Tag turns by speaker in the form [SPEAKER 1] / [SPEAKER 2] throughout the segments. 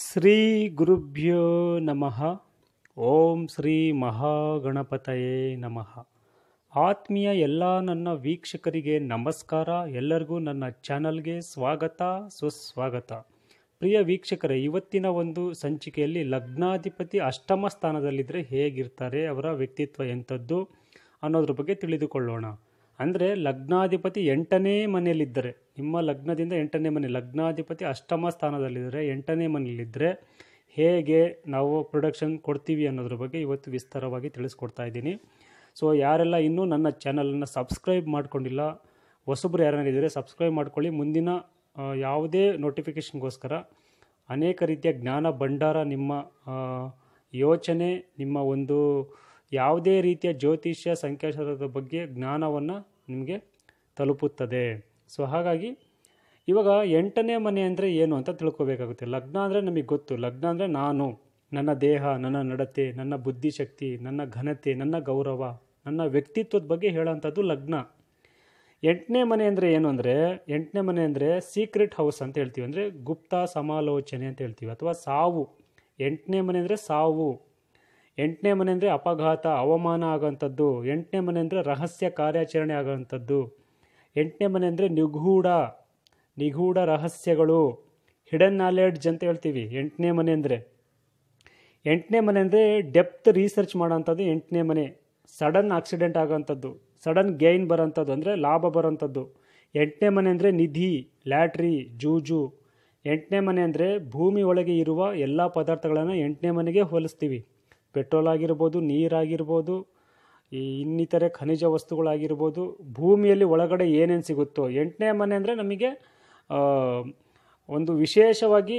[SPEAKER 1] ಶ್ರೀ ಗುರುಭ್ಯೋ ನಮಃ ಓಂ ಶ್ರೀ ಮಹಾಗಣಪತಯೇ ನಮಃ ಆತ್ಮೀಯ ಎಲ್ಲ ನನ್ನ ವೀಕ್ಷಕರಿಗೆ ನಮಸ್ಕಾರ ಎಲ್ಲರಿಗೂ ನನ್ನ ಚಾನಲ್ಗೆ ಸ್ವಾಗತ ಸುಸ್ವಾಗತ ಪ್ರಿಯ ವೀಕ್ಷಕರೇ ಇವತ್ತಿನ ಒಂದು ಸಂಚಿಕೆಯಲ್ಲಿ ಲಗ್ನಾಧಿಪತಿ ಅಷ್ಟಮ ಸ್ಥಾನದಲ್ಲಿದ್ದರೆ ಹೇಗಿರ್ತಾರೆ ಅವರ ವ್ಯಕ್ತಿತ್ವ ಎಂಥದ್ದು ಅನ್ನೋದ್ರ ಬಗ್ಗೆ ತಿಳಿದುಕೊಳ್ಳೋಣ ಅಂದರೆ ಲಗ್ನಾಧಿಪತಿ ಎಂಟನೇ ಮನೆಯಲ್ಲಿದ್ದರೆ ನಿಮ್ಮ ಲಗ್ನದಿಂದ ಎಂಟನೇ ಮನೆ ಲಗ್ನಾಧಿಪತಿ ಅಷ್ಟಮ ಸ್ಥಾನದಲ್ಲಿದ್ದರೆ ಎಂಟನೇ ಮನೆಯಲ್ಲಿದ್ದರೆ ಹೇಗೆ ನಾವು ಪ್ರೊಡಕ್ಷನ್ ಕೊಡ್ತೀವಿ ಅನ್ನೋದ್ರ ಬಗ್ಗೆ ಇವತ್ತು ವಿಸ್ತಾರವಾಗಿ ತಿಳಿಸ್ಕೊಡ್ತಾ ಇದ್ದೀನಿ ಸೊ ಯಾರೆಲ್ಲ ಇನ್ನೂ ನನ್ನ ಚಾನಲನ್ನು ಸಬ್ಸ್ಕ್ರೈಬ್ ಮಾಡ್ಕೊಂಡಿಲ್ಲ ಹೊಸಬ್ರು ಇದ್ರೆ ಸಬ್ಸ್ಕ್ರೈಬ್ ಮಾಡ್ಕೊಳ್ಳಿ ಮುಂದಿನ ಯಾವುದೇ ನೋಟಿಫಿಕೇಷನ್ಗೋಸ್ಕರ ಅನೇಕ ರೀತಿಯ ಜ್ಞಾನ ಭಂಡಾರ ನಿಮ್ಮ ಯೋಚನೆ ನಿಮ್ಮ ಒಂದು ಯಾವುದೇ ರೀತಿಯ ಜ್ಯೋತಿಷ್ಯ ಸಂಖ್ಯಾಶಾಸ್ತ್ರದ ಬಗ್ಗೆ ಜ್ಞಾನವನ್ನು ನಿಮಗೆ ತಲುಪುತ್ತದೆ ಸೊ ಹಾಗಾಗಿ ಇವಾಗ ಎಂಟನೇ ಮನೆ ಅಂದರೆ ಏನು ಅಂತ ತಿಳ್ಕೊಬೇಕಾಗುತ್ತೆ ಲಗ್ನ ಅಂದರೆ ನಮಗೆ ಗೊತ್ತು ಲಗ್ನ ಅಂದರೆ ನಾನು ನನ್ನ ದೇಹ ನನ್ನ ನಡತೆ ನನ್ನ ಬುದ್ಧಿಶಕ್ತಿ ನನ್ನ ಘನತೆ ನನ್ನ ಗೌರವ ನನ್ನ ವ್ಯಕ್ತಿತ್ವದ ಬಗ್ಗೆ ಹೇಳೋಂಥದ್ದು ಲಗ್ನ ಎಂಟನೇ ಮನೆ ಅಂದರೆ ಏನು ಅಂದರೆ ಎಂಟನೇ ಮನೆ ಅಂದರೆ ಸೀಕ್ರೆಟ್ ಹೌಸ್ ಅಂತ ಹೇಳ್ತೀವಿ ಅಂದರೆ ಗುಪ್ತ ಸಮಾಲೋಚನೆ ಅಂತ ಹೇಳ್ತೀವಿ ಅಥವಾ ಸಾವು ಎಂಟನೇ ಮನೆ ಅಂದರೆ ಸಾವು ಎಂಟನೇ ಮನೆ ಅಂದರೆ ಅಪಘಾತ ಅವಮಾನ ಆಗೋಂಥದ್ದು ಎಂಟನೇ ಮನೆ ಅಂದರೆ ರಹಸ್ಯ ಕಾರ್ಯಾಚರಣೆ ಆಗೋವಂಥದ್ದು ಎಂಟನೇ ಮನೆ ಅಂದರೆ ನಿಗೂಢ ನಿಗೂಢ ರಹಸ್ಯಗಳು ಹಿಡನ್ ನಾಲೆಡ್ಜ್ ಅಂತ ಹೇಳ್ತೀವಿ ಎಂಟನೇ ಮನೆ ಅಂದರೆ ಎಂಟನೇ ಮನೆ ಅಂದರೆ ಡೆಪ್ತ್ ರೀಸರ್ಚ್ ಮಾಡೋವಂಥದ್ದು ಎಂಟನೇ ಮನೆ ಸಡನ್ ಆಕ್ಸಿಡೆಂಟ್ ಆಗೋಂಥದ್ದು ಸಡನ್ ಗೈನ್ ಬರೋಂಥದ್ದು ಅಂದರೆ ಲಾಭ ಬರೋಂಥದ್ದು ಎಂಟನೇ ಮನೆ ಅಂದರೆ ನಿಧಿ ಲ್ಯಾಟ್ರಿ ಜೂಜು ಎಂಟನೇ ಮನೆ ಅಂದರೆ ಭೂಮಿ ಒಳಗೆ ಇರುವ ಎಲ್ಲ ಪದಾರ್ಥಗಳನ್ನು ಎಂಟನೇ ಮನೆಗೆ ಹೋಲಿಸ್ತೀವಿ ಪೆಟ್ರೋಲ್ ಆಗಿರ್ಬೋದು ನೀರಾಗಿರ್ಬೋದು ಈ ಇನ್ನಿತರೆ ಖನಿಜ ವಸ್ತುಗಳಾಗಿರ್ಬೋದು ಭೂಮಿಯಲ್ಲಿ ಒಳಗಡೆ ಏನೇನು ಸಿಗುತ್ತೋ ಎಂಟನೇ ಮನೆ ಅಂದರೆ ನಮಗೆ ಒಂದು ವಿಶೇಷವಾಗಿ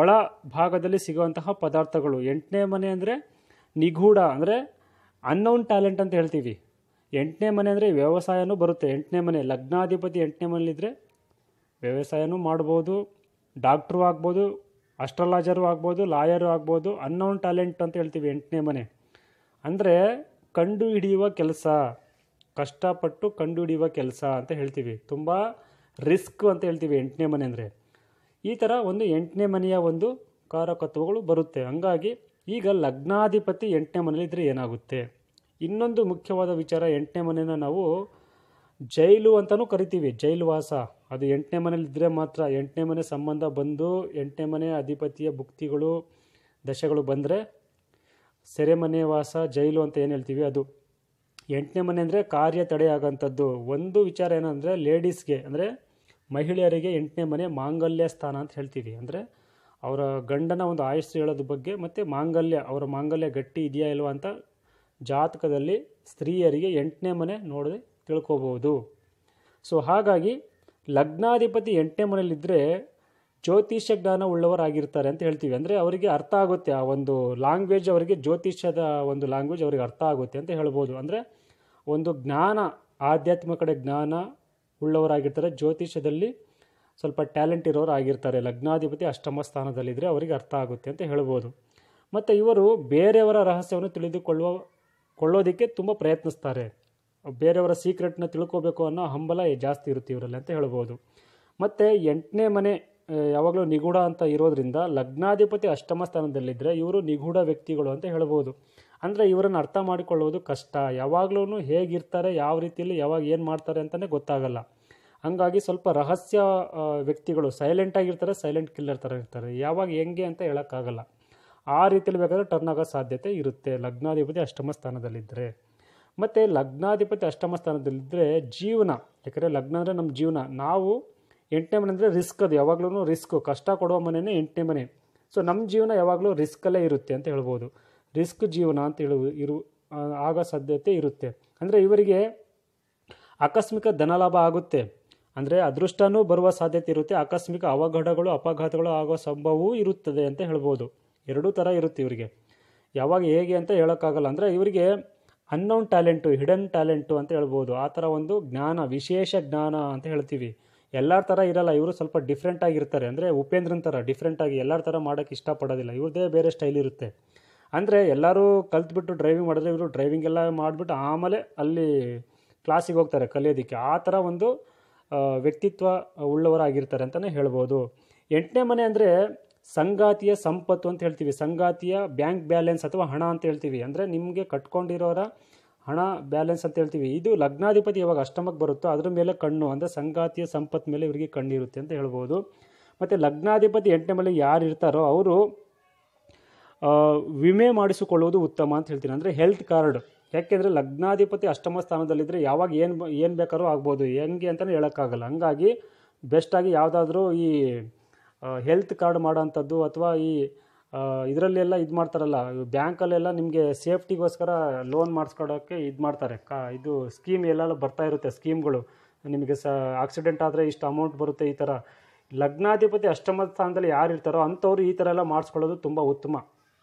[SPEAKER 1] ಒಳ ಭಾಗದಲ್ಲಿ ಸಿಗುವಂತಹ ಪದಾರ್ಥಗಳು ಎಂಟನೇ ಮನೆ ಅಂದರೆ ನಿಗೂಢ ಅಂದರೆ ಅನ್ನೌನ್ ಟ್ಯಾಲೆಂಟ್ ಅಂತ ಹೇಳ್ತೀವಿ ಎಂಟನೇ ಮನೆ ಅಂದರೆ ವ್ಯವಸಾಯನೂ ಬರುತ್ತೆ ಎಂಟನೇ ಮನೆ ಲಗ್ನಾಧಿಪತಿ ಎಂಟನೇ ಮನೇಲಿದ್ದರೆ ವ್ಯವಸಾಯನೂ ಮಾಡ್ಬೋದು ಡಾಕ್ಟ್ರು ಆಗ್ಬೋದು ಅಸ್ಟ್ರಾಲಾಜರು ಆಗ್ಬೋದು ಲಾಯರು ಆಗ್ಬೋದು ಅನ್ನೋನ್ ಟ್ಯಾಲೆಂಟ್ ಅಂತ ಹೇಳ್ತೀವಿ ಎಂಟನೇ ಮನೆ ಅಂದರೆ ಕಂಡು ಹಿಡಿಯುವ ಕೆಲಸ ಕಷ್ಟಪಟ್ಟು ಕಂಡು ಹಿಡಿಯುವ ಕೆಲಸ ಅಂತ ಹೇಳ್ತೀವಿ ತುಂಬ ರಿಸ್ಕ್ ಅಂತ ಹೇಳ್ತೀವಿ ಎಂಟನೇ ಮನೆ ಅಂದರೆ ಈ ಥರ ಒಂದು ಎಂಟನೇ ಮನೆಯ ಒಂದು ಕಾರಕತ್ವಗಳು ಬರುತ್ತೆ ಹಂಗಾಗಿ ಈಗ ಲಗ್ನಾಧಿಪತಿ ಎಂಟನೇ ಇದ್ದರೆ ಏನಾಗುತ್ತೆ ಇನ್ನೊಂದು ಮುಖ್ಯವಾದ ವಿಚಾರ ಎಂಟನೇ ಮನೆನ ನಾವು ಜೈಲು ಅಂತಲೂ ಕರಿತೀವಿ ವಾಸ ಅದು ಎಂಟನೇ ಮನೇಲಿದ್ದರೆ ಮಾತ್ರ ಎಂಟನೇ ಮನೆ ಸಂಬಂಧ ಬಂದು ಎಂಟನೇ ಮನೆ ಅಧಿಪತಿಯ ಭುಕ್ತಿಗಳು ದಶೆಗಳು ಬಂದರೆ ಸೆರೆಮನೆ ವಾಸ ಜೈಲು ಅಂತ ಏನು ಹೇಳ್ತೀವಿ ಅದು ಎಂಟನೇ ಮನೆ ಅಂದರೆ ಕಾರ್ಯ ಆಗೋಂಥದ್ದು ಒಂದು ವಿಚಾರ ಏನಂದರೆ ಲೇಡೀಸ್ಗೆ ಅಂದರೆ ಮಹಿಳೆಯರಿಗೆ ಎಂಟನೇ ಮನೆ ಮಾಂಗಲ್ಯ ಸ್ಥಾನ ಅಂತ ಹೇಳ್ತೀವಿ ಅಂದರೆ ಅವರ ಗಂಡನ ಒಂದು ಆಯಸ್ಸು ಹೇಳೋದ್ರ ಬಗ್ಗೆ ಮತ್ತು ಮಾಂಗಲ್ಯ ಅವರ ಮಾಂಗಲ್ಯ ಗಟ್ಟಿ ಇದೆಯಾ ಇಲ್ವಾ ಅಂತ ಜಾತಕದಲ್ಲಿ ಸ್ತ್ರೀಯರಿಗೆ ಎಂಟನೇ ಮನೆ ನೋಡದೆ ತಿಳ್ಕೊಬೋದು ಸೊ ಹಾಗಾಗಿ ಲಗ್ನಾಧಿಪತಿ ಎಂಟನೇ ಮನೆಯಲ್ಲಿದ್ದರೆ ಜ್ಯೋತಿಷ್ಯ ಜ್ಞಾನ ಉಳ್ಳವರಾಗಿರ್ತಾರೆ ಅಂತ ಹೇಳ್ತೀವಿ ಅಂದರೆ ಅವರಿಗೆ ಅರ್ಥ ಆಗುತ್ತೆ ಆ ಒಂದು ಲ್ಯಾಂಗ್ವೇಜ್ ಅವರಿಗೆ ಜ್ಯೋತಿಷ್ಯದ ಒಂದು ಲ್ಯಾಂಗ್ವೇಜ್ ಅವರಿಗೆ ಅರ್ಥ ಆಗುತ್ತೆ ಅಂತ ಹೇಳ್ಬೋದು ಅಂದರೆ ಒಂದು ಜ್ಞಾನ ಆಧ್ಯಾತ್ಮಿಕ ಕಡೆ ಜ್ಞಾನ ಉಳ್ಳವರಾಗಿರ್ತಾರೆ ಜ್ಯೋತಿಷ್ಯದಲ್ಲಿ ಸ್ವಲ್ಪ ಟ್ಯಾಲೆಂಟ್ ಇರೋರು ಆಗಿರ್ತಾರೆ ಲಗ್ನಾಧಿಪತಿ ಅಷ್ಟಮ ಸ್ಥಾನದಲ್ಲಿದ್ದರೆ ಅವರಿಗೆ ಅರ್ಥ ಆಗುತ್ತೆ ಅಂತ ಹೇಳ್ಬೋದು ಮತ್ತು ಇವರು ಬೇರೆಯವರ ರಹಸ್ಯವನ್ನು ತಿಳಿದುಕೊಳ್ಳುವ ಕೊಳ್ಳೋದಕ್ಕೆ ತುಂಬ ಪ್ರಯತ್ನಿಸ್ತಾರೆ ಬೇರೆಯವರ ಸೀಕ್ರೆಟ್ನ ತಿಳ್ಕೋಬೇಕು ಅನ್ನೋ ಹಂಬಲ ಜಾಸ್ತಿ ಇರುತ್ತೆ ಇವರಲ್ಲಿ ಅಂತ ಹೇಳ್ಬೋದು ಮತ್ತು ಎಂಟನೇ ಮನೆ ಯಾವಾಗಲೂ ನಿಗೂಢ ಅಂತ ಇರೋದರಿಂದ ಲಗ್ನಾಧಿಪತಿ ಅಷ್ಟಮ ಸ್ಥಾನದಲ್ಲಿದ್ದರೆ ಇವರು ನಿಗೂಢ ವ್ಯಕ್ತಿಗಳು ಅಂತ ಹೇಳ್ಬೋದು ಅಂದರೆ ಇವರನ್ನು ಅರ್ಥ ಮಾಡಿಕೊಳ್ಳುವುದು ಕಷ್ಟ ಯಾವಾಗಲೂ ಹೇಗಿರ್ತಾರೆ ಯಾವ ರೀತಿಯಲ್ಲಿ ಯಾವಾಗ ಏನು ಮಾಡ್ತಾರೆ ಅಂತಲೇ ಗೊತ್ತಾಗಲ್ಲ ಹಾಗಾಗಿ ಸ್ವಲ್ಪ ರಹಸ್ಯ ವ್ಯಕ್ತಿಗಳು ಸೈಲೆಂಟ್ ಆಗಿರ್ತಾರೆ ಸೈಲೆಂಟ್ ಕಿಲ್ಲರ್ ಥರ ಇರ್ತಾರೆ ಯಾವಾಗ ಹೆಂಗೆ ಅಂತ ಹೇಳೋಕ್ಕಾಗಲ್ಲ ಆ ರೀತಿಯಲ್ಲಿ ಬೇಕಾದರೆ ಟರ್ನ್ ಆಗೋ ಸಾಧ್ಯತೆ ಇರುತ್ತೆ ಲಗ್ನಾಧಿಪತಿ ಅಷ್ಟಮ ಸ್ಥಾನದಲ್ಲಿದ್ದರೆ ಮತ್ತು ಲಗ್ನಾಧಿಪತಿ ಅಷ್ಟಮ ಸ್ಥಾನದಲ್ಲಿದ್ದರೆ ಜೀವನ ಯಾಕಂದರೆ ಲಗ್ನ ಅಂದರೆ ನಮ್ಮ ಜೀವನ ನಾವು ಎಂಟನೇ ಮನೆ ಅಂದರೆ ರಿಸ್ಕ್ ಅದು ಯಾವಾಗಲೂ ರಿಸ್ಕ್ ಕಷ್ಟ ಕೊಡುವ ಮನೆಯೇ ಎಂಟನೇ ಮನೆ ಸೊ ನಮ್ಮ ಜೀವನ ಯಾವಾಗಲೂ ರಿಸ್ಕಲ್ಲೇ ಇರುತ್ತೆ ಅಂತ ಹೇಳ್ಬೋದು ರಿಸ್ಕ್ ಜೀವನ ಅಂತ ಹೇಳುವ ಇರು ಆಗೋ ಸಾಧ್ಯತೆ ಇರುತ್ತೆ ಅಂದರೆ ಇವರಿಗೆ ಆಕಸ್ಮಿಕ ಧನಲಾಭ ಆಗುತ್ತೆ ಅಂದರೆ ಅದೃಷ್ಟವೂ ಬರುವ ಸಾಧ್ಯತೆ ಇರುತ್ತೆ ಆಕಸ್ಮಿಕ ಅವಘಡಗಳು ಅಪಘಾತಗಳು ಆಗೋ ಸಂಭವವೂ ಇರುತ್ತದೆ ಅಂತ ಹೇಳ್ಬೋದು ಎರಡೂ ಥರ ಇರುತ್ತೆ ಇವರಿಗೆ ಯಾವಾಗ ಹೇಗೆ ಅಂತ ಹೇಳೋಕ್ಕಾಗಲ್ಲ ಅಂದರೆ ಇವರಿಗೆ ಅನ್ನೋನ್ ಟ್ಯಾಲೆಂಟು ಹಿಡನ್ ಟ್ಯಾಲೆಂಟು ಅಂತ ಹೇಳ್ಬೋದು ಆ ಥರ ಒಂದು ಜ್ಞಾನ ವಿಶೇಷ ಜ್ಞಾನ ಅಂತ ಹೇಳ್ತೀವಿ ಎಲ್ಲರ ಥರ ಇರಲ್ಲ ಇವರು ಸ್ವಲ್ಪ ಡಿಫ್ರೆಂಟ್ ಆಗಿರ್ತಾರೆ ಅಂದರೆ ಉಪೇಂದ್ರನ ಥರ ಡಿಫ್ರೆಂಟಾಗಿ ಎಲ್ಲರ ಥರ ಮಾಡೋಕ್ಕೆ ಇಷ್ಟಪಡೋದಿಲ್ಲ ಇವ್ರದೇ ಬೇರೆ ಸ್ಟೈಲ್ ಇರುತ್ತೆ ಅಂದರೆ ಎಲ್ಲರೂ ಕಲ್ತ್ಬಿಟ್ಟು ಡ್ರೈವಿಂಗ್ ಮಾಡಿದ್ರೆ ಇವರು ಡ್ರೈವಿಂಗ್ ಎಲ್ಲ ಮಾಡಿಬಿಟ್ಟು ಆಮೇಲೆ ಅಲ್ಲಿ ಕ್ಲಾಸಿಗೆ ಹೋಗ್ತಾರೆ ಕಲಿಯೋದಕ್ಕೆ ಆ ಥರ ಒಂದು ವ್ಯಕ್ತಿತ್ವ ಉಳ್ಳವರಾಗಿರ್ತಾರೆ ಅಂತಲೇ ಹೇಳ್ಬೋದು ಎಂಟನೇ ಮನೆ ಅಂದರೆ ಸಂಗಾತಿಯ ಸಂಪತ್ತು ಅಂತ ಹೇಳ್ತೀವಿ ಸಂಗಾತಿಯ ಬ್ಯಾಂಕ್ ಬ್ಯಾಲೆನ್ಸ್ ಅಥವಾ ಹಣ ಅಂತ ಹೇಳ್ತೀವಿ ಅಂದರೆ ನಿಮಗೆ ಕಟ್ಕೊಂಡಿರೋರ ಹಣ ಬ್ಯಾಲೆನ್ಸ್ ಅಂತ ಹೇಳ್ತೀವಿ ಇದು ಲಗ್ನಾಧಿಪತಿ ಯಾವಾಗ ಅಷ್ಟಮಕ್ಕೆ ಬರುತ್ತೋ ಅದರ ಮೇಲೆ ಕಣ್ಣು ಅಂದರೆ ಸಂಗಾತಿಯ ಸಂಪತ್ತು ಮೇಲೆ ಇವರಿಗೆ ಕಣ್ಣಿರುತ್ತೆ ಅಂತ ಹೇಳ್ಬೋದು ಮತ್ತು ಲಗ್ನಾಧಿಪತಿ ಎಂಟನೇ ಮೇಲೆ ಯಾರು ಇರ್ತಾರೋ ಅವರು ವಿಮೆ ಮಾಡಿಸಿಕೊಳ್ಳುವುದು ಉತ್ತಮ ಅಂತ ಹೇಳ್ತೀನಿ ಅಂದರೆ ಹೆಲ್ತ್ ಕಾರ್ಡ್ ಯಾಕೆಂದರೆ ಲಗ್ನಾಧಿಪತಿ ಅಷ್ಟಮ ಸ್ಥಾನದಲ್ಲಿದ್ದರೆ ಯಾವಾಗ ಏನು ಏನು ಬೇಕಾದ್ರೂ ಆಗ್ಬೋದು ಹೆಂಗೆ ಅಂತಲೇ ಹೇಳೋಕ್ಕಾಗಲ್ಲ ಹಂಗಾಗಿ ಬೆಸ್ಟಾಗಿ ಯಾವುದಾದ್ರೂ ಈ ಹೆಲ್ತ್ ಕಾರ್ಡ್ ಮಾಡೋವಂಥದ್ದು ಅಥವಾ ಈ ಇದರಲ್ಲೆಲ್ಲ ಇದು ಮಾಡ್ತಾರಲ್ಲ ಬ್ಯಾಂಕಲ್ಲೆಲ್ಲ ನಿಮಗೆ ಸೇಫ್ಟಿಗೋಸ್ಕರ ಲೋನ್ ಮಾಡಿಸ್ಕೊಡೋಕ್ಕೆ ಇದು ಮಾಡ್ತಾರೆ ಕಾ ಇದು ಸ್ಕೀಮ್ ಎಲ್ಲ ಬರ್ತಾ ಇರುತ್ತೆ ಸ್ಕೀಮ್ಗಳು ನಿಮಗೆ ಸ ಆಕ್ಸಿಡೆಂಟ್ ಆದರೆ ಇಷ್ಟು ಅಮೌಂಟ್ ಬರುತ್ತೆ ಈ ಥರ ಲಗ್ನಾಧಿಪತಿ ಅಷ್ಟಮ ಸ್ಥಾನದಲ್ಲಿ ಯಾರು ಇರ್ತಾರೋ ಅಂಥವ್ರು ಈ ಥರ ಎಲ್ಲ ಮಾಡಿಸ್ಕೊಳ್ಳೋದು ತುಂಬ ಉತ್ತಮ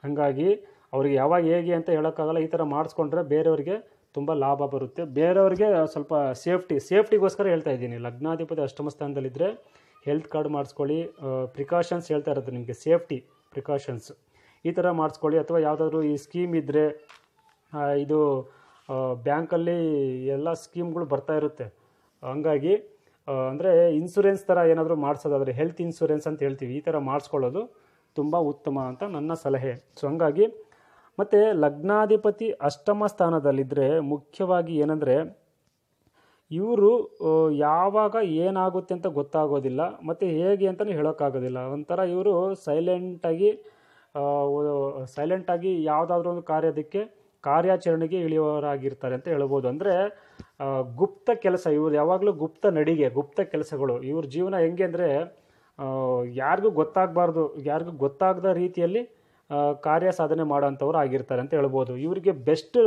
[SPEAKER 1] ಹಾಗಾಗಿ ಅವ್ರಿಗೆ ಯಾವಾಗ ಹೇಗೆ ಅಂತ ಹೇಳೋಕ್ಕಾಗಲ್ಲ ಈ ಥರ ಮಾಡಿಸ್ಕೊಂಡ್ರೆ ಬೇರೆಯವ್ರಿಗೆ ತುಂಬ ಲಾಭ ಬರುತ್ತೆ ಬೇರೆಯವ್ರಿಗೆ ಸ್ವಲ್ಪ ಸೇಫ್ಟಿ ಸೇಫ್ಟಿಗೋಸ್ಕರ ಹೇಳ್ತಾ ಇದ್ದೀನಿ ಲಗ್ನಾಧಿಪತಿ ಅಷ್ಟಮ ಸ್ಥಾನದಲ್ಲಿದ್ದರೆ ಹೆಲ್ತ್ ಕಾರ್ಡ್ ಮಾಡಿಸ್ಕೊಳ್ಳಿ ಪ್ರಿಕಾಷನ್ಸ್ ಹೇಳ್ತಾ ಇರುತ್ತೆ ನಿಮಗೆ ಸೇಫ್ಟಿ ಪ್ರಿಕಾಷನ್ಸ್ ಈ ಥರ ಮಾಡಿಸ್ಕೊಳ್ಳಿ ಅಥವಾ ಯಾವುದಾದ್ರೂ ಈ ಸ್ಕೀಮ್ ಇದ್ದರೆ ಇದು ಬ್ಯಾಂಕಲ್ಲಿ ಎಲ್ಲ ಸ್ಕೀಮ್ಗಳು ಬರ್ತಾ ಇರುತ್ತೆ ಹಂಗಾಗಿ ಅಂದರೆ ಇನ್ಸೂರೆನ್ಸ್ ಥರ ಏನಾದರೂ ಮಾಡಿಸೋದಾದರೆ ಹೆಲ್ತ್ ಇನ್ಸೂರೆನ್ಸ್ ಅಂತ ಹೇಳ್ತೀವಿ ಈ ಥರ ಮಾಡಿಸ್ಕೊಳ್ಳೋದು ತುಂಬ ಉತ್ತಮ ಅಂತ ನನ್ನ ಸಲಹೆ ಸೊ ಹಂಗಾಗಿ ಮತ್ತು ಲಗ್ನಾಧಿಪತಿ ಅಷ್ಟಮ ಸ್ಥಾನದಲ್ಲಿದ್ದರೆ ಮುಖ್ಯವಾಗಿ ಏನಂದರೆ ಇವರು ಯಾವಾಗ ಏನಾಗುತ್ತೆ ಅಂತ ಗೊತ್ತಾಗೋದಿಲ್ಲ ಮತ್ತು ಹೇಗೆ ಅಂತಲೂ ಹೇಳೋಕ್ಕಾಗೋದಿಲ್ಲ ಒಂಥರ ಇವರು ಸೈಲೆಂಟಾಗಿ ಸೈಲೆಂಟಾಗಿ ಯಾವುದಾದ್ರೂ ಒಂದು ಕಾರ್ಯದಕ್ಕೆ ಕಾರ್ಯಾಚರಣೆಗೆ ಇಳಿಯೋರಾಗಿರ್ತಾರೆ ಅಂತ ಹೇಳ್ಬೋದು ಅಂದರೆ ಗುಪ್ತ ಕೆಲಸ ಇವ್ರು ಯಾವಾಗಲೂ ಗುಪ್ತ ನಡಿಗೆ ಗುಪ್ತ ಕೆಲಸಗಳು ಇವ್ರ ಜೀವನ ಹೆಂಗೆ ಅಂದರೆ ಯಾರಿಗೂ ಗೊತ್ತಾಗಬಾರ್ದು ಯಾರಿಗೂ ಗೊತ್ತಾಗದ ರೀತಿಯಲ್ಲಿ ಕಾರ್ಯ ಸಾಧನೆ ಮಾಡೋಂಥವ್ರು ಆಗಿರ್ತಾರೆ ಅಂತ ಹೇಳ್ಬೋದು ಇವರಿಗೆ ಬೆಸ್ಟ್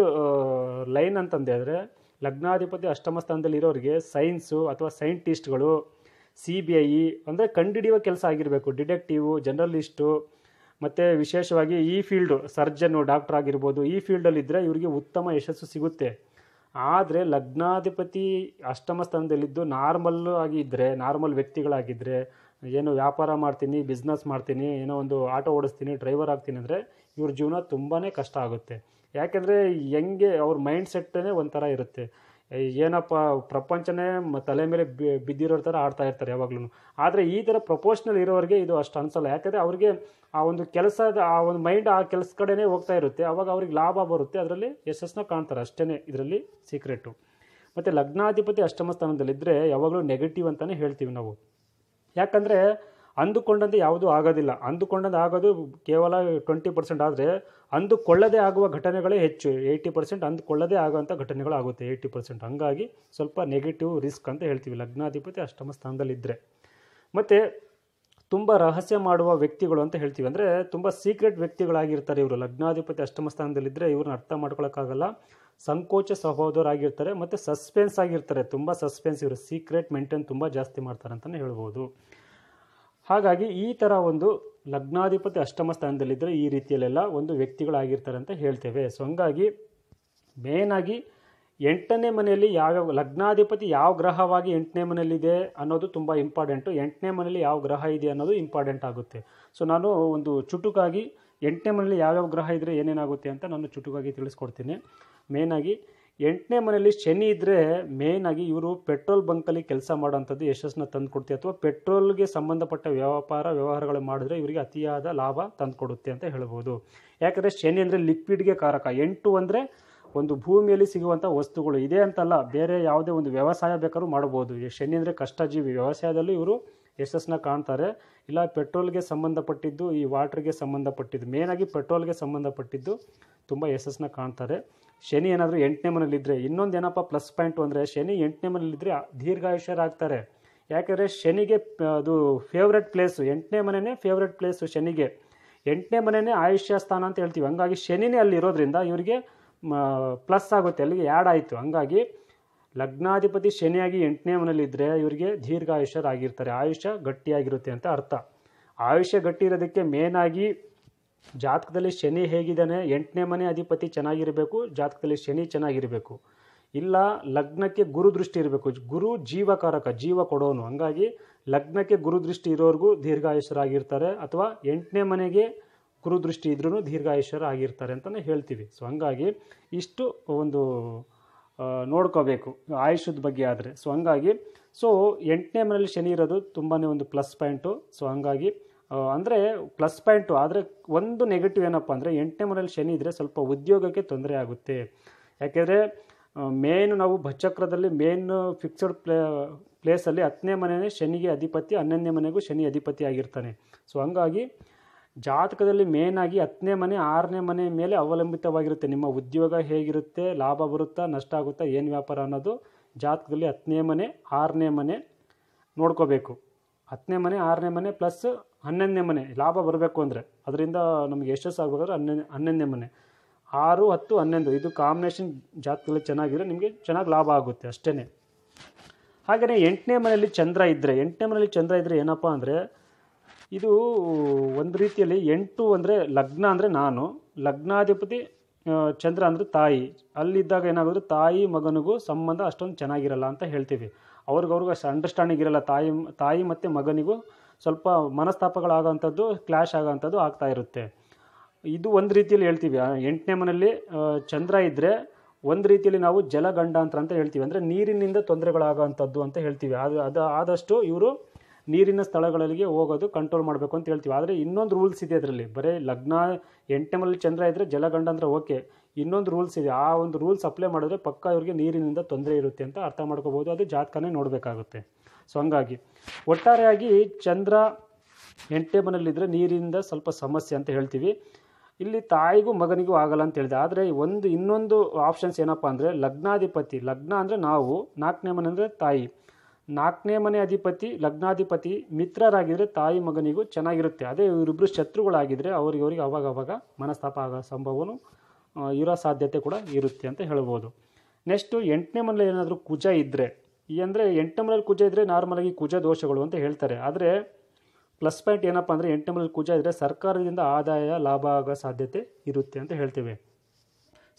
[SPEAKER 1] ಲೈನ್ ಅಂತಂದೇಳಿದ್ರೆ ಲಗ್ನಾಧಿಪತಿ ಅಷ್ಟಮ ಸ್ಥಾನದಲ್ಲಿ ಇರೋರಿಗೆ ಸೈನ್ಸು ಅಥವಾ ಸೈಂಟಿಸ್ಟ್ಗಳು ಸಿ ಬಿ ಐ ಅಂದರೆ ಕಂಡುಹಿಡಿಯುವ ಕೆಲಸ ಆಗಿರಬೇಕು ಡಿಟೆಕ್ಟಿವು ಜರ್ನಲಿಸ್ಟು ಮತ್ತು ವಿಶೇಷವಾಗಿ ಈ ಫೀಲ್ಡು ಸರ್ಜನ್ನು ಡಾಕ್ಟರ್ ಆಗಿರ್ಬೋದು ಈ ಫೀಲ್ಡಲ್ಲಿದ್ದರೆ ಇವರಿಗೆ ಉತ್ತಮ ಯಶಸ್ಸು ಸಿಗುತ್ತೆ ಆದರೆ ಲಗ್ನಾಧಿಪತಿ ಅಷ್ಟಮ ಸ್ಥಾನದಲ್ಲಿದ್ದು ನಾರ್ಮಲ್ ಆಗಿದ್ದರೆ ನಾರ್ಮಲ್ ವ್ಯಕ್ತಿಗಳಾಗಿದ್ದರೆ ಏನು ವ್ಯಾಪಾರ ಮಾಡ್ತೀನಿ ಬಿಸ್ನೆಸ್ ಮಾಡ್ತೀನಿ ಏನೋ ಒಂದು ಆಟೋ ಓಡಿಸ್ತೀನಿ ಡ್ರೈವರ್ ಆಗ್ತೀನಿ ಅಂದರೆ ಇವ್ರ ಜೀವನ ತುಂಬಾ ಕಷ್ಟ ಆಗುತ್ತೆ ಯಾಕೆಂದರೆ ಹೆಂಗೆ ಅವ್ರ ಮೈಂಡ್ ಸೆಟ್ಟೇ ಒಂಥರ ಇರುತ್ತೆ ಏನಪ್ಪ ಪ್ರಪಂಚನೇ ತಲೆ ಮೇಲೆ ಬಿದ್ದಿರೋ ಥರ ಆಡ್ತಾ ಇರ್ತಾರೆ ಯಾವಾಗ್ಲೂ ಆದರೆ ಈ ಥರ ಪ್ರಪೋಷನಲ್ ಇರೋರಿಗೆ ಇದು ಅಷ್ಟು ಅನಿಸಲ್ಲ ಯಾಕಂದರೆ ಅವ್ರಿಗೆ ಆ ಒಂದು ಕೆಲಸದ ಆ ಒಂದು ಮೈಂಡ್ ಆ ಕೆಲಸ ಕಡೆನೇ ಹೋಗ್ತಾ ಇರುತ್ತೆ ಅವಾಗ ಅವ್ರಿಗೆ ಲಾಭ ಬರುತ್ತೆ ಅದರಲ್ಲಿ ಯಶಸ್ಸನ್ನ ಕಾಣ್ತಾರೆ ಅಷ್ಟೇ ಇದರಲ್ಲಿ ಸೀಕ್ರೆಟು ಮತ್ತು ಲಗ್ನಾಧಿಪತಿ ಅಷ್ಟಮ ಸ್ಥಾನದಲ್ಲಿದ್ದರೆ ಯಾವಾಗಲೂ ನೆಗೆಟಿವ್ ಅಂತಲೇ ಹೇಳ್ತೀವಿ ನಾವು ಯಾಕಂದರೆ ಅಂದುಕೊಂಡಂತೆ ಯಾವುದೂ ಆಗೋದಿಲ್ಲ ಅಂದುಕೊಂಡಂತೆ ಆಗೋದು ಕೇವಲ ಟ್ವೆಂಟಿ ಪರ್ಸೆಂಟ್ ಆದರೆ ಅಂದುಕೊಳ್ಳದೆ ಆಗುವ ಘಟನೆಗಳೇ ಹೆಚ್ಚು ಏಯ್ಟಿ ಪರ್ಸೆಂಟ್ ಅಂದುಕೊಳ್ಳದೇ ಆಗುವಂಥ ಘಟನೆಗಳಾಗುತ್ತೆ ಏಯ್ಟಿ ಪರ್ಸೆಂಟ್ ಹಂಗಾಗಿ ಸ್ವಲ್ಪ ನೆಗೆಟಿವ್ ರಿಸ್ಕ್ ಅಂತ ಹೇಳ್ತೀವಿ ಲಗ್ನಾಧಿಪತಿ ಅಷ್ಟಮ ಸ್ಥಾನದಲ್ಲಿದ್ದರೆ ಮತ್ತು ತುಂಬ ರಹಸ್ಯ ಮಾಡುವ ವ್ಯಕ್ತಿಗಳು ಅಂತ ಹೇಳ್ತೀವಿ ಅಂದರೆ ತುಂಬ ಸೀಕ್ರೆಟ್ ವ್ಯಕ್ತಿಗಳಾಗಿರ್ತಾರೆ ಇವರು ಲಗ್ನಾಧಿಪತಿ ಅಷ್ಟಮ ಸ್ಥಾನದಲ್ಲಿದ್ದರೆ ಇವ್ರನ್ನ ಅರ್ಥ ಮಾಡ್ಕೊಳೋಕ್ಕಾಗಲ್ಲ ಸಂಕೋಚ ಸಹೋದರಾಗಿರ್ತಾರೆ ಮತ್ತು ಸಸ್ಪೆನ್ಸ್ ಆಗಿರ್ತಾರೆ ತುಂಬ ಸಸ್ಪೆನ್ಸ್ ಇವರು ಸೀಕ್ರೆಟ್ ಮೇಂಟೈನ್ ತುಂಬ ಜಾಸ್ತಿ ಮಾಡ್ತಾರೆ ಅಂತಲೇ ಹೇಳ್ಬೋದು ಹಾಗಾಗಿ ಈ ಥರ ಒಂದು ಲಗ್ನಾಧಿಪತಿ ಅಷ್ಟಮ ಸ್ಥಾನದಲ್ಲಿದ್ದರೆ ಈ ರೀತಿಯಲ್ಲೆಲ್ಲ ಒಂದು ವ್ಯಕ್ತಿಗಳಾಗಿರ್ತಾರೆ ಅಂತ ಹೇಳ್ತೇವೆ ಸೊ ಹಂಗಾಗಿ ಮೇನಾಗಿ ಎಂಟನೇ ಮನೆಯಲ್ಲಿ ಯಾವ್ಯಾವ ಲಗ್ನಾಧಿಪತಿ ಯಾವ ಗ್ರಹವಾಗಿ ಎಂಟನೇ ಮನೆಯಲ್ಲಿದೆ ಅನ್ನೋದು ತುಂಬ ಇಂಪಾರ್ಟೆಂಟು ಎಂಟನೇ ಮನೆಯಲ್ಲಿ ಯಾವ ಗ್ರಹ ಇದೆ ಅನ್ನೋದು ಇಂಪಾರ್ಟೆಂಟ್ ಆಗುತ್ತೆ ಸೊ ನಾನು ಒಂದು ಚುಟುಕಾಗಿ ಎಂಟನೇ ಮನೆಯಲ್ಲಿ ಯಾವ್ಯಾವ ಗ್ರಹ ಇದ್ದರೆ ಏನೇನಾಗುತ್ತೆ ಅಂತ ನಾನು ಚುಟುಕಾಗಿ ತಿಳಿಸ್ಕೊಡ್ತೀನಿ ಮೇನಾಗಿ ಎಂಟನೇ ಮನೆಯಲ್ಲಿ ಶನಿ ಇದ್ದರೆ ಮೇನ್ ಆಗಿ ಇವರು ಪೆಟ್ರೋಲ್ ಬಂಕಲ್ಲಿ ಕೆಲಸ ಮಾಡೋಂಥದ್ದು ಯಶಸ್ಸನ್ನ ತಂದುಕೊಡುತ್ತೆ ಅಥವಾ ಪೆಟ್ರೋಲ್ಗೆ ಸಂಬಂಧಪಟ್ಟ ವ್ಯಾಪಾರ ವ್ಯವಹಾರಗಳು ಮಾಡಿದ್ರೆ ಇವರಿಗೆ ಅತಿಯಾದ ಲಾಭ ತಂದುಕೊಡುತ್ತೆ ಅಂತ ಹೇಳ್ಬೋದು ಯಾಕಂದರೆ ಶನಿ ಅಂದರೆ ಲಿಕ್ವಿಡ್ಗೆ ಕಾರಕ ಎಂಟು ಅಂದರೆ ಒಂದು ಭೂಮಿಯಲ್ಲಿ ಸಿಗುವಂಥ ವಸ್ತುಗಳು ಇದೇ ಅಂತಲ್ಲ ಬೇರೆ ಯಾವುದೇ ಒಂದು ವ್ಯವಸಾಯ ಬೇಕಾದ್ರೂ ಮಾಡ್ಬೋದು ಶನಿ ಅಂದರೆ ಕಷ್ಟಜೀವಿ ವ್ಯವಸಾಯದಲ್ಲೂ ಇವರು ಯಶಸ್ಸನ್ನ ಕಾಣ್ತಾರೆ ಇಲ್ಲ ಪೆಟ್ರೋಲ್ಗೆ ಸಂಬಂಧಪಟ್ಟಿದ್ದು ಈ ವಾಟ್ರಿಗೆ ಸಂಬಂಧಪಟ್ಟಿದ್ದು ಮೇನಾಗಿ ಪೆಟ್ರೋಲ್ಗೆ ಸಂಬಂಧಪಟ್ಟಿದ್ದು ತುಂಬ ಯಶಸ್ಸನ್ನ ಕಾಣ್ತಾರೆ ಶನಿ ಏನಾದರೂ ಎಂಟನೇ ಮನೇಲಿದ್ದರೆ ಇನ್ನೊಂದು ಏನಪ್ಪ ಪ್ಲಸ್ ಪಾಯಿಂಟು ಅಂದರೆ ಶನಿ ಎಂಟನೇ ಮನೇಲಿದ್ದರೆ ದೀರ್ಘಾಯುಷ್ಯರಾಗ್ತಾರೆ ಯಾಕೆಂದರೆ ಶನಿಗೆ ಅದು ಫೇವ್ರೆಟ್ ಪ್ಲೇಸು ಎಂಟನೇ ಮನೆಯೇ ಫೇವ್ರೆಟ್ ಪ್ಲೇಸು ಶನಿಗೆ ಎಂಟನೇ ಮನೆಯೇ ಆಯುಷ್ಯ ಸ್ಥಾನ ಅಂತ ಹೇಳ್ತೀವಿ ಹಂಗಾಗಿ ಶನಿನೇ ಅಲ್ಲಿರೋದ್ರಿಂದ ಇವರಿಗೆ ಪ್ಲಸ್ ಆಗುತ್ತೆ ಅಲ್ಲಿಗೆ ಆ್ಯಡ್ ಆಯಿತು ಹಂಗಾಗಿ ಲಗ್ನಾಧಿಪತಿ ಶನಿಯಾಗಿ ಎಂಟನೇ ಇದ್ದರೆ ಇವರಿಗೆ ದೀರ್ಘಾಯುಷ್ಯರಾಗಿರ್ತಾರೆ ಆಯುಷ್ಯ ಗಟ್ಟಿಯಾಗಿರುತ್ತೆ ಅಂತ ಅರ್ಥ ಆಯುಷ್ಯ ಗಟ್ಟಿ ಇರೋದಕ್ಕೆ ಮೇನಾಗಿ ಜಾತಕದಲ್ಲಿ ಶನಿ ಹೇಗಿದ್ದಾನೆ ಎಂಟನೇ ಮನೆ ಅಧಿಪತಿ ಚೆನ್ನಾಗಿರಬೇಕು ಜಾತಕದಲ್ಲಿ ಶನಿ ಚೆನ್ನಾಗಿರಬೇಕು ಇಲ್ಲ ಲಗ್ನಕ್ಕೆ ಗುರು ದೃಷ್ಟಿ ಇರಬೇಕು ಗುರು ಜೀವಕಾರಕ ಜೀವ ಕೊಡೋನು ಹಂಗಾಗಿ ಲಗ್ನಕ್ಕೆ ಗುರುದೃಷ್ಟಿ ಇರೋರಿಗೂ ದೀರ್ಘಾಯುಷ್ಯರಾಗಿರ್ತಾರೆ ಅಥವಾ ಎಂಟನೇ ಮನೆಗೆ ಗುರುದೃಷ್ಟಿ ಇದ್ರೂ ದೀರ್ಘಾಯುಷ್ಯರಾಗಿರ್ತಾರೆ ಅಂತಲೇ ಹೇಳ್ತೀವಿ ಸೊ ಹಂಗಾಗಿ ಇಷ್ಟು ಒಂದು ನೋಡ್ಕೋಬೇಕು ಆಯುಷದ ಬಗ್ಗೆ ಆದರೆ ಸೊ ಹಂಗಾಗಿ ಸೊ ಎಂಟನೇ ಮನೇಲಿ ಶನಿ ಇರೋದು ತುಂಬಾ ಒಂದು ಪ್ಲಸ್ ಪಾಯಿಂಟು ಸೊ ಹಂಗಾಗಿ ಅಂದರೆ ಪ್ಲಸ್ ಪಾಯಿಂಟು ಆದರೆ ಒಂದು ನೆಗೆಟಿವ್ ಏನಪ್ಪ ಅಂದರೆ ಎಂಟನೇ ಮನೇಲಿ ಶನಿ ಇದ್ದರೆ ಸ್ವಲ್ಪ ಉದ್ಯೋಗಕ್ಕೆ ತೊಂದರೆ ಆಗುತ್ತೆ ಯಾಕೆಂದರೆ ಮೇನ್ ನಾವು ಭಚಕ್ರದಲ್ಲಿ ಮೇನ್ ಫಿಕ್ಸಡ್ ಪ್ಲೇ ಪ್ಲೇಸಲ್ಲಿ ಹತ್ತನೇ ಮನೆಯೇ ಶನಿಗೆ ಅಧಿಪತಿ ಹನ್ನೊಂದನೇ ಮನೆಗೂ ಶನಿ ಅಧಿಪತಿ ಆಗಿರ್ತಾನೆ ಸೊ ಹಂಗಾಗಿ ಜಾತಕದಲ್ಲಿ ಮೇನ್ ಆಗಿ ಹತ್ತನೇ ಮನೆ ಆರನೇ ಮನೆ ಮೇಲೆ ಅವಲಂಬಿತವಾಗಿರುತ್ತೆ ನಿಮ್ಮ ಉದ್ಯೋಗ ಹೇಗಿರುತ್ತೆ ಲಾಭ ಬರುತ್ತಾ ನಷ್ಟ ಆಗುತ್ತಾ ಏನು ವ್ಯಾಪಾರ ಅನ್ನೋದು ಜಾತಕದಲ್ಲಿ ಹತ್ತನೇ ಮನೆ ಆರನೇ ಮನೆ ನೋಡ್ಕೋಬೇಕು ಹತ್ತನೇ ಮನೆ ಆರನೇ ಮನೆ ಪ್ಲಸ್ ಹನ್ನೊಂದನೇ ಮನೆ ಲಾಭ ಬರಬೇಕು ಅಂದರೆ ಅದರಿಂದ ನಮಗೆ ಯಶಸ್ಸು ಆಗಬೇಕಾದ್ರೆ ಹನ್ನೊಂದು ಹನ್ನೊಂದನೇ ಮನೆ ಆರು ಹತ್ತು ಹನ್ನೊಂದು ಇದು ಕಾಂಬಿನೇಷನ್ ಜಾತಕದಲ್ಲಿ ಚೆನ್ನಾಗಿದ್ರೆ ನಿಮಗೆ ಚೆನ್ನಾಗಿ ಲಾಭ ಆಗುತ್ತೆ ಅಷ್ಟೇ ಹಾಗೆಯೇ ಎಂಟನೇ ಮನೆಯಲ್ಲಿ ಚಂದ್ರ ಇದ್ದರೆ ಎಂಟನೇ ಮನೆಯಲ್ಲಿ ಚಂದ್ರ ಇದ್ದರೆ ಏನಪ್ಪ ಅಂದರೆ ಇದು ಒಂದು ರೀತಿಯಲ್ಲಿ ಎಂಟು ಅಂದರೆ ಲಗ್ನ ಅಂದರೆ ನಾನು ಲಗ್ನಾಧಿಪತಿ ಚಂದ್ರ ಅಂದರೆ ತಾಯಿ ಅಲ್ಲಿದ್ದಾಗ ಏನಾಗೋದು ತಾಯಿ ಮಗನಿಗೂ ಸಂಬಂಧ ಅಷ್ಟೊಂದು ಚೆನ್ನಾಗಿರಲ್ಲ ಅಂತ ಹೇಳ್ತೀವಿ ಅವ್ರಿಗವ್ರಿಗೂ ಅಷ್ಟು ಅಂಡರ್ಸ್ಟ್ಯಾಂಡಿಂಗ್ ಇರಲ್ಲ ತಾಯಿ ತಾಯಿ ಮತ್ತು ಮಗನಿಗೂ ಸ್ವಲ್ಪ ಮನಸ್ತಾಪಗಳಾಗೋಂಥದ್ದು ಕ್ಲ್ಯಾಶ್ ಆಗೋವಂಥದ್ದು ಆಗ್ತಾ ಇರುತ್ತೆ ಇದು ಒಂದು ರೀತಿಯಲ್ಲಿ ಹೇಳ್ತೀವಿ ಎಂಟನೇ ಮನೆಯಲ್ಲಿ ಚಂದ್ರ ಇದ್ದರೆ ಒಂದು ರೀತಿಯಲ್ಲಿ ನಾವು ಜಲಗಂಡ ಅಂತ ಹೇಳ್ತೀವಿ ಅಂದರೆ ನೀರಿನಿಂದ ತೊಂದರೆಗಳಾಗೋಂಥದ್ದು ಅಂತ ಹೇಳ್ತೀವಿ ಅದು ಅದು ಆದಷ್ಟು ಇವರು ನೀರಿನ ಸ್ಥಳಗಳಿಗೆ ಹೋಗೋದು ಕಂಟ್ರೋಲ್ ಮಾಡಬೇಕು ಅಂತ ಹೇಳ್ತೀವಿ ಆದರೆ ಇನ್ನೊಂದು ರೂಲ್ಸ್ ಇದೆ ಅದರಲ್ಲಿ ಬರೀ ಲಗ್ನ ಎಂಟೆಮಲ್ಲಿ ಚಂದ್ರ ಇದ್ದರೆ ಜಲಗಂಡ ಅಂದರೆ ಓಕೆ ಇನ್ನೊಂದು ರೂಲ್ಸ್ ಇದೆ ಆ ಒಂದು ರೂಲ್ಸ್ ಅಪ್ಲೈ ಮಾಡಿದ್ರೆ ಪಕ್ಕ ಇವ್ರಿಗೆ ನೀರಿನಿಂದ ತೊಂದರೆ ಇರುತ್ತೆ ಅಂತ ಅರ್ಥ ಮಾಡ್ಕೋಬೋದು ಅದು ಜಾತಕನೇ ನೋಡಬೇಕಾಗುತ್ತೆ ಸೊ ಹಂಗಾಗಿ ಒಟ್ಟಾರೆಯಾಗಿ ಚಂದ್ರ ಎಂಟನೇ ಇದ್ದರೆ ನೀರಿನಿಂದ ಸ್ವಲ್ಪ ಸಮಸ್ಯೆ ಅಂತ ಹೇಳ್ತೀವಿ ಇಲ್ಲಿ ತಾಯಿಗೂ ಮಗನಿಗೂ ಆಗಲ್ಲ ಅಂತ ಹೇಳಿದೆ ಆದರೆ ಒಂದು ಇನ್ನೊಂದು ಆಪ್ಷನ್ಸ್ ಏನಪ್ಪ ಅಂದರೆ ಲಗ್ನಾಧಿಪತಿ ಲಗ್ನ ಅಂದರೆ ನಾವು ನಾಲ್ಕನೇ ಮನೆ ಅಂದರೆ ತಾಯಿ ನಾಲ್ಕನೇ ಮನೆ ಅಧಿಪತಿ ಲಗ್ನಾಧಿಪತಿ ಮಿತ್ರರಾಗಿದ್ದರೆ ತಾಯಿ ಮಗನಿಗೂ ಚೆನ್ನಾಗಿರುತ್ತೆ ಅದೇ ಇವರಿಬ್ಬರು ಶತ್ರುಗಳಾಗಿದ್ದರೆ ಅವ್ರಿಗೆ ಅವರಿಗೆ ಅವಾಗ ಅವಾಗ ಮನಸ್ತಾಪ ಆಗೋ ಸಂಭವವೂ ಇರೋ ಸಾಧ್ಯತೆ ಕೂಡ ಇರುತ್ತೆ ಅಂತ ಹೇಳ್ಬೋದು ನೆಕ್ಸ್ಟು ಎಂಟನೇ ಮನೇಲಿ ಏನಾದರೂ ಕುಜ ಇದ್ದರೆ ಅಂದರೆ ಎಂಟನೇ ಮನೇಲಿ ಕುಜ ಇದ್ದರೆ ನಾರ್ಮಲಾಗಿ ಕುಜ ದೋಷಗಳು ಅಂತ ಹೇಳ್ತಾರೆ ಆದರೆ ಪ್ಲಸ್ ಪಾಯಿಂಟ್ ಏನಪ್ಪ ಅಂದರೆ ಎಂಟನೇ ಮನೇಲಿ ಕುಜ ಇದ್ದರೆ ಸರ್ಕಾರದಿಂದ ಆದಾಯ ಲಾಭ ಆಗೋ ಸಾಧ್ಯತೆ ಇರುತ್ತೆ ಅಂತ ಹೇಳ್ತೇವೆ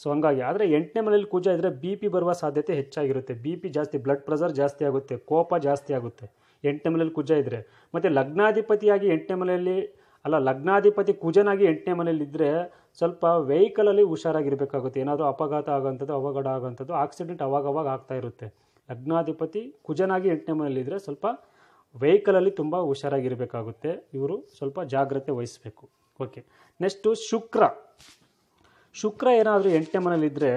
[SPEAKER 1] ಸೊ ಹಂಗಾಗಿ ಆದರೆ ಎಂಟನೇ ಮನೆಯಲ್ಲಿ ಕೂಜ ಇದ್ದರೆ ಬಿ ಪಿ ಬರುವ ಸಾಧ್ಯತೆ ಹೆಚ್ಚಾಗಿರುತ್ತೆ ಬಿ ಪಿ ಜಾಸ್ತಿ ಬ್ಲಡ್ ಪ್ರೆಷರ್ ಜಾಸ್ತಿ ಆಗುತ್ತೆ ಕೋಪ ಜಾಸ್ತಿ ಆಗುತ್ತೆ ಎಂಟನೇ ಮನೇಲಿ ಕುಜ ಇದ್ದರೆ ಮತ್ತು ಲಗ್ನಾಧಿಪತಿಯಾಗಿ ಎಂಟನೇ ಮನೆಯಲ್ಲಿ ಅಲ್ಲ ಲಗ್ನಾಧಿಪತಿ ಕುಜನಾಗಿ ಎಂಟನೇ ಮನೆಯಲ್ಲಿ ಇದ್ದರೆ ಸ್ವಲ್ಪ ವೆಹಿಕಲಲ್ಲಿ ಹುಷಾರಾಗಿರಬೇಕಾಗುತ್ತೆ ಏನಾದರೂ ಅಪಘಾತ ಆಗೋಂಥದ್ದು ಅವಘಡ ಆಗೋಂಥದ್ದು ಆಕ್ಸಿಡೆಂಟ್ ಅವಾಗವಾಗ ಆಗ್ತಾ ಇರುತ್ತೆ ಲಗ್ನಾಧಿಪತಿ ಕುಜನಾಗಿ ಎಂಟನೇ ಇದ್ದರೆ ಸ್ವಲ್ಪ ವೆಹಿಕಲಲ್ಲಿ ತುಂಬ ಹುಷಾರಾಗಿರಬೇಕಾಗುತ್ತೆ ಇವರು ಸ್ವಲ್ಪ ಜಾಗ್ರತೆ ವಹಿಸಬೇಕು ಓಕೆ ನೆಕ್ಸ್ಟು ಶುಕ್ರ ಶುಕ್ರ ಏನಾದರೂ ಎಂಟನೇ ಮನೇಲಿದ್ದರೆ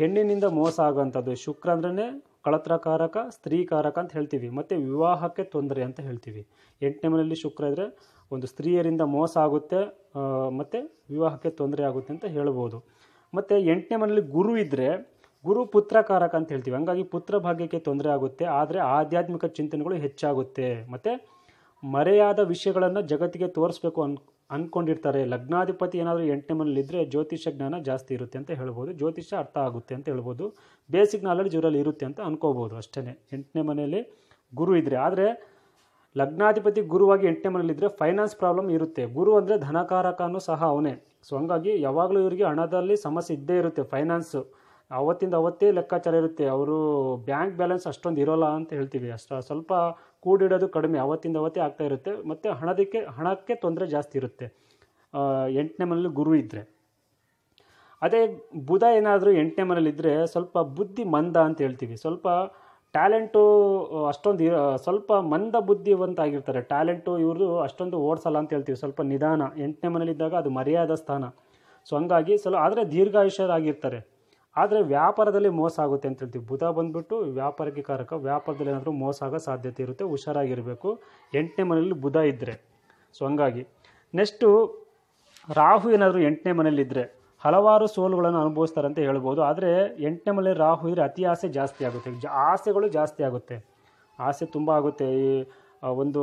[SPEAKER 1] ಹೆಣ್ಣಿನಿಂದ ಮೋಸ ಆಗೋವಂಥದ್ದು ಶುಕ್ರ ಅಂದ್ರೇ ಕಳತ್ರಕಾರಕ ಸ್ತ್ರೀಕಾರಕ ಅಂತ ಹೇಳ್ತೀವಿ ಮತ್ತು ವಿವಾಹಕ್ಕೆ ತೊಂದರೆ ಅಂತ ಹೇಳ್ತೀವಿ ಎಂಟನೇ ಮನೆಯಲ್ಲಿ ಶುಕ್ರ ಇದ್ದರೆ ಒಂದು ಸ್ತ್ರೀಯರಿಂದ ಮೋಸ ಆಗುತ್ತೆ ಮತ್ತು ವಿವಾಹಕ್ಕೆ ತೊಂದರೆ ಆಗುತ್ತೆ ಅಂತ ಹೇಳ್ಬೋದು ಮತ್ತು ಎಂಟನೇ ಮನೆಯಲ್ಲಿ ಗುರು ಇದ್ದರೆ ಗುರು ಪುತ್ರಕಾರಕ ಅಂತ ಹೇಳ್ತೀವಿ ಹಂಗಾಗಿ ಪುತ್ರ ಭಾಗ್ಯಕ್ಕೆ ತೊಂದರೆ ಆಗುತ್ತೆ ಆದರೆ ಆಧ್ಯಾತ್ಮಿಕ ಚಿಂತನೆಗಳು ಹೆಚ್ಚಾಗುತ್ತೆ ಮತ್ತು ಮರೆಯಾದ ವಿಷಯಗಳನ್ನು ಜಗತ್ತಿಗೆ ತೋರಿಸ್ಬೇಕು ಅನ್ ಅಂದ್ಕೊಂಡಿರ್ತಾರೆ ಲಗ್ನಾಧಿಪತಿ ಏನಾದರೂ ಎಂಟನೇ ಮನೇಲಿದ್ದರೆ ಜ್ಯೋತಿಷ್ಯ ಜ್ಞಾನ ಜಾಸ್ತಿ ಇರುತ್ತೆ ಅಂತ ಹೇಳ್ಬೋದು ಜ್ಯೋತಿಷ್ಯ ಅರ್ಥ ಆಗುತ್ತೆ ಅಂತ ಹೇಳ್ಬೋದು ಬೇಸಿಕ್ ನಾಲೆಡ್ಜ್ ಇವರಲ್ಲಿ ಇರುತ್ತೆ ಅಂತ ಅನ್ಕೋಬೋದು ಅಷ್ಟೇ ಎಂಟನೇ ಮನೆಯಲ್ಲಿ ಗುರು ಇದ್ದರೆ ಆದರೆ ಲಗ್ನಾಧಿಪತಿ ಗುರುವಾಗಿ ಎಂಟನೇ ಮನೇಲಿದ್ದರೆ ಫೈನಾನ್ಸ್ ಪ್ರಾಬ್ಲಮ್ ಇರುತ್ತೆ ಗುರು ಅಂದರೆ ಧನಕಾರಕನೂ ಸಹ ಅವನೇ ಸೊ ಹಂಗಾಗಿ ಯಾವಾಗಲೂ ಇವರಿಗೆ ಹಣದಲ್ಲಿ ಸಮಸ್ಯೆ ಇದ್ದೇ ಇರುತ್ತೆ ಫೈನಾನ್ಸು ಅವತ್ತಿಂದ ಅವತ್ತೇ ಲೆಕ್ಕಾಚಾರ ಇರುತ್ತೆ ಅವರು ಬ್ಯಾಂಕ್ ಬ್ಯಾಲೆನ್ಸ್ ಅಷ್ಟೊಂದು ಇರೋಲ್ಲ ಅಂತ ಹೇಳ್ತೀವಿ ಅಷ್ಟು ಸ್ವಲ್ಪ ಕೂಡಿಡೋದು ಕಡಿಮೆ ಅವತ್ತಿಂದ ಅವತ್ತೇ ಆಗ್ತಾ ಇರುತ್ತೆ ಮತ್ತು ಹಣದಕ್ಕೆ ಹಣಕ್ಕೆ ತೊಂದರೆ ಜಾಸ್ತಿ ಇರುತ್ತೆ ಎಂಟನೇ ಮನೇಲಿ ಗುರು ಇದ್ದರೆ ಅದೇ ಬುಧ ಏನಾದರೂ ಎಂಟನೇ ಮನೇಲಿದ್ದರೆ ಸ್ವಲ್ಪ ಬುದ್ಧಿ ಮಂದ ಅಂತ ಹೇಳ್ತೀವಿ ಸ್ವಲ್ಪ ಟ್ಯಾಲೆಂಟು ಅಷ್ಟೊಂದು ಸ್ವಲ್ಪ ಮಂದ ಬುದ್ಧಿವಂತ ಆಗಿರ್ತಾರೆ ಟ್ಯಾಲೆಂಟು ಇವ್ರದ್ದು ಅಷ್ಟೊಂದು ಓಡಿಸಲ್ಲ ಅಂತ ಹೇಳ್ತೀವಿ ಸ್ವಲ್ಪ ನಿಧಾನ ಎಂಟನೇ ಮನೇಲಿದ್ದಾಗ ಅದು ಮರ್ಯಾದ ಸ್ಥಾನ ಸೊ ಹಂಗಾಗಿ ಸ್ವಲ್ಪ ಆದರೆ ದೀರ್ಘಾಯುಷ್ಯರಾಗಿರ್ತಾರೆ ಆದರೆ ವ್ಯಾಪಾರದಲ್ಲಿ ಮೋಸ ಆಗುತ್ತೆ ಅಂತ ಹೇಳ್ತೀವಿ ಬುಧ ಬಂದ್ಬಿಟ್ಟು ವ್ಯಾಪಾರಕ್ಕೆ ಕಾರಕ ವ್ಯಾಪಾರದಲ್ಲಿ ಏನಾದರೂ ಮೋಸ ಆಗೋ ಸಾಧ್ಯತೆ ಇರುತ್ತೆ ಹುಷಾರಾಗಿರಬೇಕು ಎಂಟನೇ ಮನೆಯಲ್ಲಿ ಬುಧ ಇದ್ದರೆ ಸೊ ಹಂಗಾಗಿ ನೆಕ್ಸ್ಟು ರಾಹು ಏನಾದರೂ ಎಂಟನೇ ಮನೆಯಲ್ಲಿದ್ದರೆ ಹಲವಾರು ಸೋಲುಗಳನ್ನು ಅನುಭವಿಸ್ತಾರೆ ಅಂತ ಹೇಳ್ಬೋದು ಆದರೆ ಎಂಟನೇ ಮನೆಯಲ್ಲಿ ರಾಹು ಇದ್ದರೆ ಅತಿ ಆಸೆ ಜಾಸ್ತಿ ಆಗುತ್ತೆ ಆಸೆಗಳು ಜಾಸ್ತಿ ಆಗುತ್ತೆ ಆಸೆ ತುಂಬ ಆಗುತ್ತೆ ಈ ಒಂದು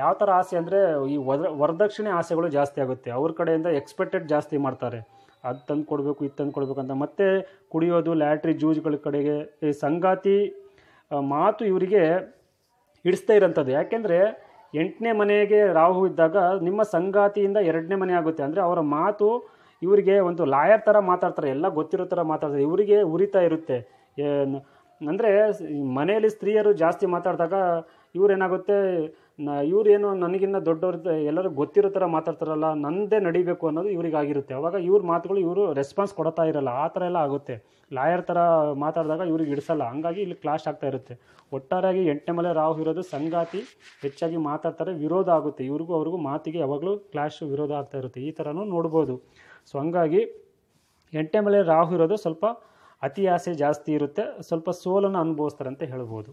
[SPEAKER 1] ಯಾವ ಥರ ಆಸೆ ಅಂದರೆ ಈ ವರದಕ್ಷಿಣೆ ಆಸೆಗಳು ಜಾಸ್ತಿ ಆಗುತ್ತೆ ಅವ್ರ ಕಡೆಯಿಂದ ಎಕ್ಸ್ಪೆಕ್ಟೆಡ್ ಜಾಸ್ತಿ ಮಾಡ್ತಾರೆ ಅದು ತಂದು ಕೊಡಬೇಕು ಇದು ತಂದು ಅಂತ ಮತ್ತೆ ಕುಡಿಯೋದು ಲ್ಯಾಟ್ರಿ ಜೂಜ್ಗಳ ಕಡೆಗೆ ಈ ಸಂಗಾತಿ ಮಾತು ಇವರಿಗೆ ಹಿಡಿಸ್ತಾ ಇರೋಂಥದ್ದು ಯಾಕೆಂದರೆ ಎಂಟನೇ ಮನೆಗೆ ರಾಹು ಇದ್ದಾಗ ನಿಮ್ಮ ಸಂಗಾತಿಯಿಂದ ಎರಡನೇ ಮನೆ ಆಗುತ್ತೆ ಅಂದರೆ ಅವರ ಮಾತು ಇವರಿಗೆ ಒಂದು ಲಾಯರ್ ಥರ ಮಾತಾಡ್ತಾರೆ ಎಲ್ಲ ಗೊತ್ತಿರೋ ಥರ ಮಾತಾಡ್ತಾರೆ ಇವರಿಗೆ ಉರಿತಾ ಇರುತ್ತೆ ಅಂದರೆ ಮನೆಯಲ್ಲಿ ಸ್ತ್ರೀಯರು ಜಾಸ್ತಿ ಮಾತಾಡಿದಾಗ ಇವರೇನಾಗುತ್ತೆ ನಾ ಇವ್ರೇನು ನನಗಿನ್ನ ದೊಡ್ಡವ್ರ ಎಲ್ಲರೂ ಗೊತ್ತಿರೋ ಥರ ಮಾತಾಡ್ತಾರಲ್ಲ ನನ್ನದೇ ನಡಿಬೇಕು ಅನ್ನೋದು ಆಗಿರುತ್ತೆ ಅವಾಗ ಇವ್ರ ಮಾತುಗಳು ಇವರು ರೆಸ್ಪಾನ್ಸ್ ಕೊಡ್ತಾ ಇರಲ್ಲ ಆ ಥರ ಎಲ್ಲ ಆಗುತ್ತೆ ಲಾಯರ್ ಥರ ಮಾತಾಡಿದಾಗ ಇವ್ರಿಗೆ ಹಿಡಿಸಲ್ಲ ಹಂಗಾಗಿ ಇಲ್ಲಿ ಕ್ಲಾಶ್ ಆಗ್ತಾ ಇರುತ್ತೆ ಒಟ್ಟಾರಾಗಿ ಎಂಟನೇ ಮಲೆ ರಾಹು ಇರೋದು ಸಂಗಾತಿ ಹೆಚ್ಚಾಗಿ ಮಾತಾಡ್ತಾರೆ ವಿರೋಧ ಆಗುತ್ತೆ ಇವ್ರಿಗೂ ಅವ್ರಿಗೂ ಮಾತಿಗೆ ಯಾವಾಗಲೂ ಕ್ಲಾಶ್ ವಿರೋಧ ಆಗ್ತಾ ಇರುತ್ತೆ ಈ ಥರನೂ ನೋಡ್ಬೋದು ಸೊ ಹಂಗಾಗಿ ಎಂಟನೇ ಮಲೆ ರಾಹು ಇರೋದು ಸ್ವಲ್ಪ ಅತಿ ಆಸೆ ಜಾಸ್ತಿ ಇರುತ್ತೆ ಸ್ವಲ್ಪ ಸೋಲನ್ನು ಅನುಭವಿಸ್ತಾರೆ ಅಂತ ಹೇಳ್ಬೋದು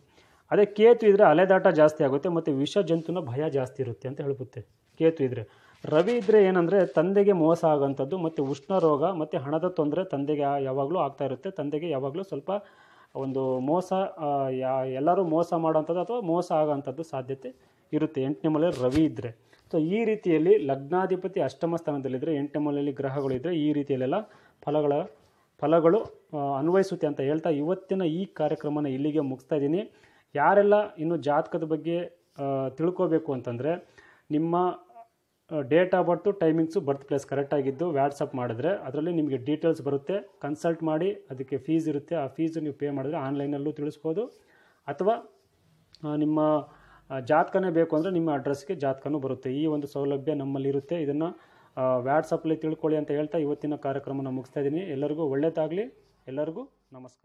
[SPEAKER 1] ಅದೇ ಕೇತು ಇದ್ದರೆ ಅಲೆದಾಟ ಜಾಸ್ತಿ ಆಗುತ್ತೆ ಮತ್ತು ವಿಷ ಜಂತುನ ಭಯ ಜಾಸ್ತಿ ಇರುತ್ತೆ ಅಂತ ಹೇಳ್ಬುತ್ತೆ ಕೇತು ಇದ್ದರೆ ರವಿ ಇದ್ದರೆ ಏನಂದರೆ ತಂದೆಗೆ ಮೋಸ ಆಗೋಂಥದ್ದು ಮತ್ತು ಉಷ್ಣ ರೋಗ ಮತ್ತು ಹಣದ ತೊಂದರೆ ತಂದೆಗೆ ಯಾವಾಗಲೂ ಆಗ್ತಾ ಇರುತ್ತೆ ತಂದೆಗೆ ಯಾವಾಗಲೂ ಸ್ವಲ್ಪ ಒಂದು ಮೋಸ ಎಲ್ಲರೂ ಮೋಸ ಮಾಡೋಂಥದ್ದು ಅಥವಾ ಮೋಸ ಆಗೋಂಥದ್ದು ಸಾಧ್ಯತೆ ಇರುತ್ತೆ ಎಂಟನೇ ಮೂಲೆ ರವಿ ಇದ್ದರೆ ಸೊ ಈ ರೀತಿಯಲ್ಲಿ ಲಗ್ನಾಧಿಪತಿ ಅಷ್ಟಮ ಸ್ಥಾನದಲ್ಲಿದ್ದರೆ ಎಂಟನೇ ಮೂಲೆಯಲ್ಲಿ ಗ್ರಹಗಳಿದ್ದರೆ ಈ ರೀತಿಯಲ್ಲೆಲ್ಲ ಫಲಗಳ ಫಲಗಳು ಅನ್ವಯಿಸುತ್ತೆ ಅಂತ ಹೇಳ್ತಾ ಇವತ್ತಿನ ಈ ಕಾರ್ಯಕ್ರಮನ ಇಲ್ಲಿಗೆ ಮುಗಿಸ್ತಾ ಇದ್ದೀನಿ ಯಾರೆಲ್ಲ ಇನ್ನು ಜಾತಕದ ಬಗ್ಗೆ ತಿಳ್ಕೋಬೇಕು ಅಂತಂದರೆ ನಿಮ್ಮ date of birth timings birth place ಕರೆಕ್ಟಾಗಿದ್ದು ವ್ಯಾಟ್ಸಪ್ ಮಾಡಿದ್ರೆ ಅದರಲ್ಲಿ ನಿಮಗೆ ಡೀಟೇಲ್ಸ್ ಬರುತ್ತೆ ಕನ್ಸಲ್ಟ್ ಮಾಡಿ ಅದಕ್ಕೆ ಫೀಸ್ ಇರುತ್ತೆ ಆ ಫೀಸು ನೀವು ಪೇ ಮಾಡಿದ್ರೆ ಆನ್ಲೈನಲ್ಲೂ ತಿಳಿಸ್ಬೋದು ಅಥವಾ ನಿಮ್ಮ ಜಾತಕನೇ ಬೇಕು ಅಂದರೆ ನಿಮ್ಮ ಅಡ್ರೆಸ್ಗೆ ಜಾತಕನೂ ಬರುತ್ತೆ ಈ ಒಂದು ಸೌಲಭ್ಯ ನಮ್ಮಲ್ಲಿರುತ್ತೆ ಇದನ್ನು ವ್ಯಾಟ್ಸಪ್ಪಲ್ಲಿ ತಿಳ್ಕೊಳ್ಳಿ ಅಂತ ಹೇಳ್ತಾ ಇವತ್ತಿನ ಕಾರ್ಯಕ್ರಮನ ಮುಗಿಸ್ತಾ ಇದ್ದೀನಿ ಎಲ್ಲರಿಗೂ ಒಳ್ಳೆಯದಾಗಲಿ ಎಲ್ಲರಿಗೂ ನಮಸ್ಕಾರ